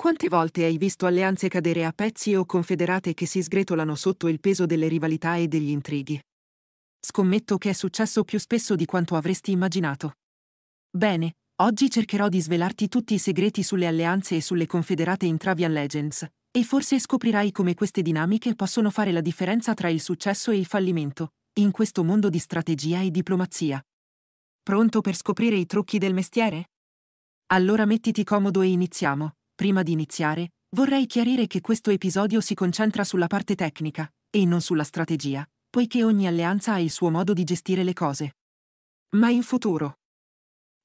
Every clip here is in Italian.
Quante volte hai visto alleanze cadere a pezzi o confederate che si sgretolano sotto il peso delle rivalità e degli intrighi? Scommetto che è successo più spesso di quanto avresti immaginato. Bene, oggi cercherò di svelarti tutti i segreti sulle alleanze e sulle confederate in Travian Legends, e forse scoprirai come queste dinamiche possono fare la differenza tra il successo e il fallimento, in questo mondo di strategia e diplomazia. Pronto per scoprire i trucchi del mestiere? Allora mettiti comodo e iniziamo. Prima di iniziare, vorrei chiarire che questo episodio si concentra sulla parte tecnica, e non sulla strategia, poiché ogni alleanza ha il suo modo di gestire le cose. Ma in futuro.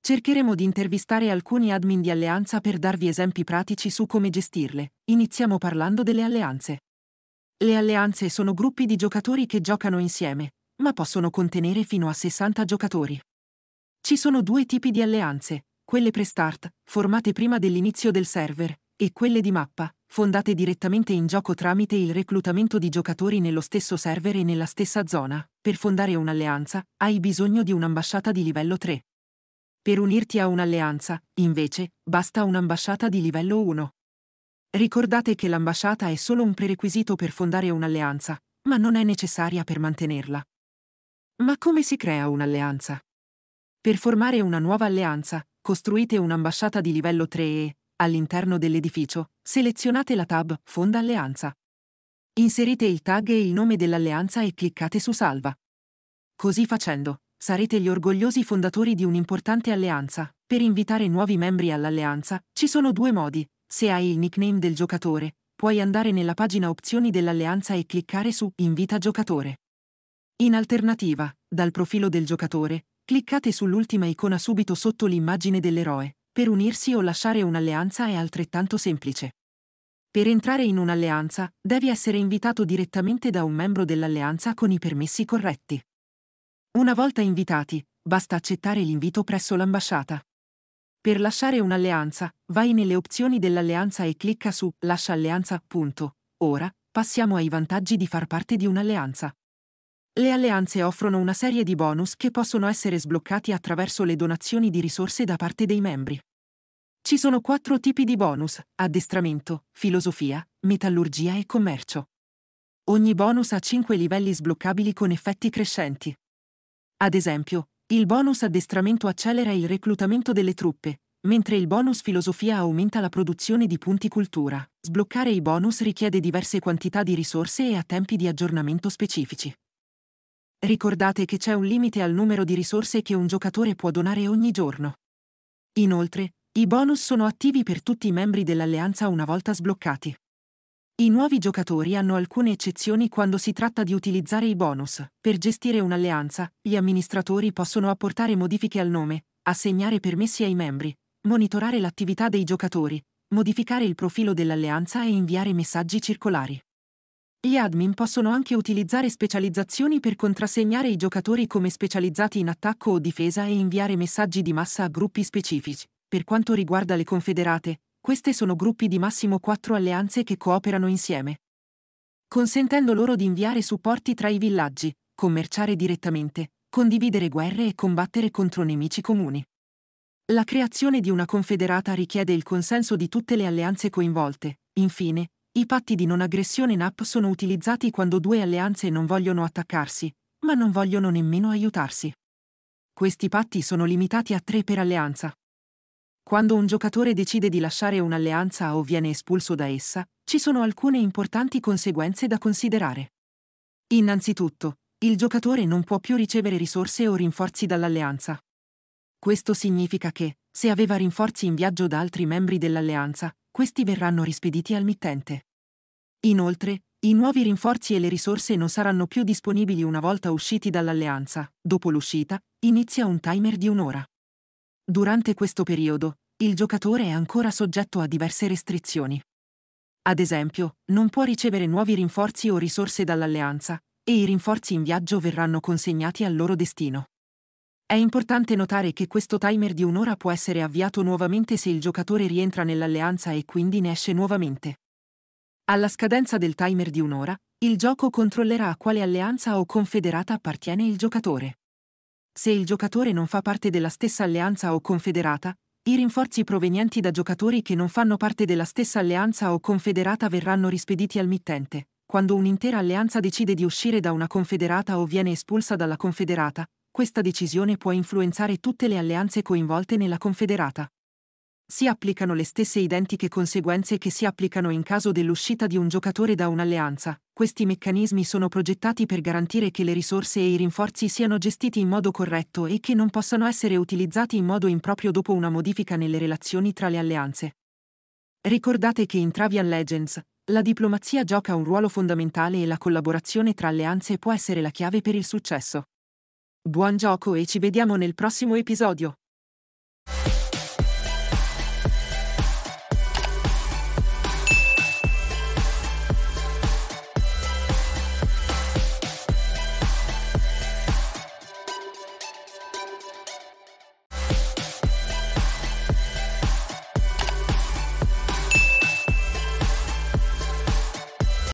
Cercheremo di intervistare alcuni admin di alleanza per darvi esempi pratici su come gestirle. Iniziamo parlando delle alleanze. Le alleanze sono gruppi di giocatori che giocano insieme, ma possono contenere fino a 60 giocatori. Ci sono due tipi di alleanze, quelle pre-start, formate prima dell'inizio del server, e quelle di mappa, fondate direttamente in gioco tramite il reclutamento di giocatori nello stesso server e nella stessa zona. Per fondare un'alleanza, hai bisogno di un'ambasciata di livello 3. Per unirti a un'alleanza, invece, basta un'ambasciata di livello 1. Ricordate che l'ambasciata è solo un prerequisito per fondare un'alleanza, ma non è necessaria per mantenerla. Ma come si crea un'alleanza? Per formare una nuova alleanza, costruite un'ambasciata di livello 3 e, all'interno dell'edificio, selezionate la tab Fonda Alleanza. Inserite il tag e il nome dell'alleanza e cliccate su Salva. Così facendo, sarete gli orgogliosi fondatori di un'importante alleanza. Per invitare nuovi membri all'alleanza, ci sono due modi. Se hai il nickname del giocatore, puoi andare nella pagina Opzioni dell'alleanza e cliccare su Invita giocatore. In alternativa, dal profilo del giocatore, Cliccate sull'ultima icona subito sotto l'immagine dell'eroe. Per unirsi o lasciare un'alleanza è altrettanto semplice. Per entrare in un'alleanza, devi essere invitato direttamente da un membro dell'alleanza con i permessi corretti. Una volta invitati, basta accettare l'invito presso l'ambasciata. Per lasciare un'alleanza, vai nelle opzioni dell'alleanza e clicca su Lascia alleanza. Punto. Ora, passiamo ai vantaggi di far parte di un'alleanza. Le alleanze offrono una serie di bonus che possono essere sbloccati attraverso le donazioni di risorse da parte dei membri. Ci sono quattro tipi di bonus, addestramento, filosofia, metallurgia e commercio. Ogni bonus ha cinque livelli sbloccabili con effetti crescenti. Ad esempio, il bonus addestramento accelera il reclutamento delle truppe, mentre il bonus filosofia aumenta la produzione di punti cultura. Sbloccare i bonus richiede diverse quantità di risorse e a tempi di aggiornamento specifici. Ricordate che c'è un limite al numero di risorse che un giocatore può donare ogni giorno. Inoltre, i bonus sono attivi per tutti i membri dell'alleanza una volta sbloccati. I nuovi giocatori hanno alcune eccezioni quando si tratta di utilizzare i bonus. Per gestire un'alleanza, gli amministratori possono apportare modifiche al nome, assegnare permessi ai membri, monitorare l'attività dei giocatori, modificare il profilo dell'alleanza e inviare messaggi circolari. Gli admin possono anche utilizzare specializzazioni per contrassegnare i giocatori come specializzati in attacco o difesa e inviare messaggi di massa a gruppi specifici. Per quanto riguarda le confederate, queste sono gruppi di massimo quattro alleanze che cooperano insieme, consentendo loro di inviare supporti tra i villaggi, commerciare direttamente, condividere guerre e combattere contro nemici comuni. La creazione di una confederata richiede il consenso di tutte le alleanze coinvolte. Infine, i patti di non aggressione NAP sono utilizzati quando due alleanze non vogliono attaccarsi, ma non vogliono nemmeno aiutarsi. Questi patti sono limitati a tre per alleanza. Quando un giocatore decide di lasciare un'alleanza o viene espulso da essa, ci sono alcune importanti conseguenze da considerare. Innanzitutto, il giocatore non può più ricevere risorse o rinforzi dall'alleanza. Questo significa che, se aveva rinforzi in viaggio da altri membri dell'alleanza, questi verranno rispediti al mittente. Inoltre, i nuovi rinforzi e le risorse non saranno più disponibili una volta usciti dall'alleanza. Dopo l'uscita, inizia un timer di un'ora. Durante questo periodo, il giocatore è ancora soggetto a diverse restrizioni. Ad esempio, non può ricevere nuovi rinforzi o risorse dall'alleanza, e i rinforzi in viaggio verranno consegnati al loro destino. È importante notare che questo timer di un'ora può essere avviato nuovamente se il giocatore rientra nell'alleanza e quindi ne esce nuovamente. Alla scadenza del timer di un'ora, il gioco controllerà a quale alleanza o confederata appartiene il giocatore. Se il giocatore non fa parte della stessa alleanza o confederata, i rinforzi provenienti da giocatori che non fanno parte della stessa alleanza o confederata verranno rispediti al mittente. Quando un'intera alleanza decide di uscire da una confederata o viene espulsa dalla confederata, questa decisione può influenzare tutte le alleanze coinvolte nella confederata si applicano le stesse identiche conseguenze che si applicano in caso dell'uscita di un giocatore da un'alleanza. Questi meccanismi sono progettati per garantire che le risorse e i rinforzi siano gestiti in modo corretto e che non possano essere utilizzati in modo improprio dopo una modifica nelle relazioni tra le alleanze. Ricordate che in Travian Legends, la diplomazia gioca un ruolo fondamentale e la collaborazione tra alleanze può essere la chiave per il successo. Buon gioco e ci vediamo nel prossimo episodio!